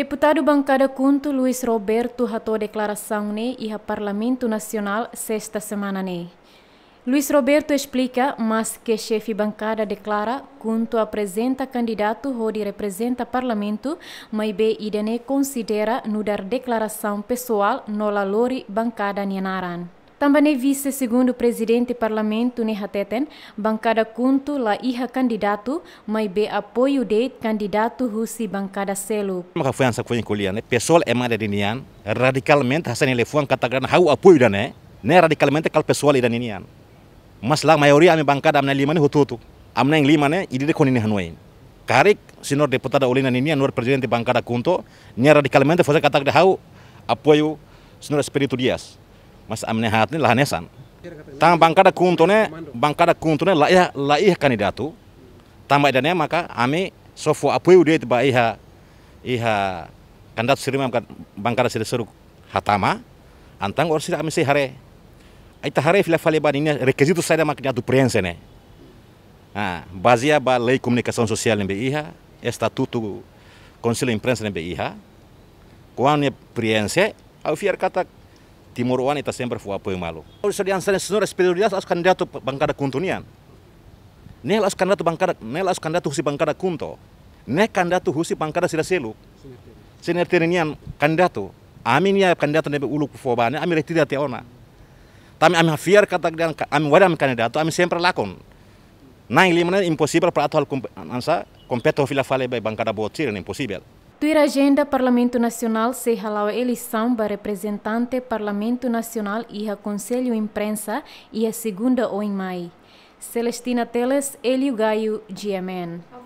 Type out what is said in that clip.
Deputado bancada Cunto Luiz Roberto ratou declaração né e a Parlamento Nacional sexta semana né. Luiz Roberto explica, mas que chefe bancada declara quanto apresenta candidato Rodi representa parlamento, mas be idene considera no dar declaração pessoal no lalori bancada nianaran. Também vista segundo o presidente do parlamento Hateten, bancada kuntu la iha kandidatu mas be apoio de kandidatu Husi bancada Selu. Maka foi ansa kwenye kulia, né? Pessoal é mada dinian, hasan ele foi katakan hau apoio dan ne, Né radicalmente kal pessoal idan inian. Mas mayori maioria ame bancada amna lima ne hututu. Amna yang lima né idide konini hanuain. Karik sinor deputada ulina Ninian, nur presidente bancada kunto, ne radicalmente foi katakan hau apoio sinor espiritu Dias mas amne hatni lahanesan tang bangkada kuntone bangkada kuntone laih laih kandidatu tambah idane maka ame sofu apoi udet ba iha iha kandat sirima bangkada sir seruk hatama antang or sir ame se hare aita hare fila fale ban ini requisito saida mak dia prense ne ah bazia ba lei sosial sosial nembe iha estatuto konsil imprensa nembe iha kuan ne prense au fiar kata Timor-Wan está sempre foi apoio malo. Os alianças senhor as prioridades aos candidatos bancada kuntunian. Nel as candidato bancada, nel as candidato husi bancada kunto. Ne candidato husi bangkada sila selu. Sinerterinian candidato. Amin ya candidato nebe ulu kufobane, amin retira teona. Tapi amin hafiar kata dan amin wadam candidato, amin sempre lakon. Nang lima impossível para atual ansa competo fila fale bancada botir, impossible. Tuir agenda Parlamento Nacional se a eleição para representante Parlamento Nacional e a Conselho Imprensa e a segunda ou em maio. Celestina Teles, Elio Gaio, GMN.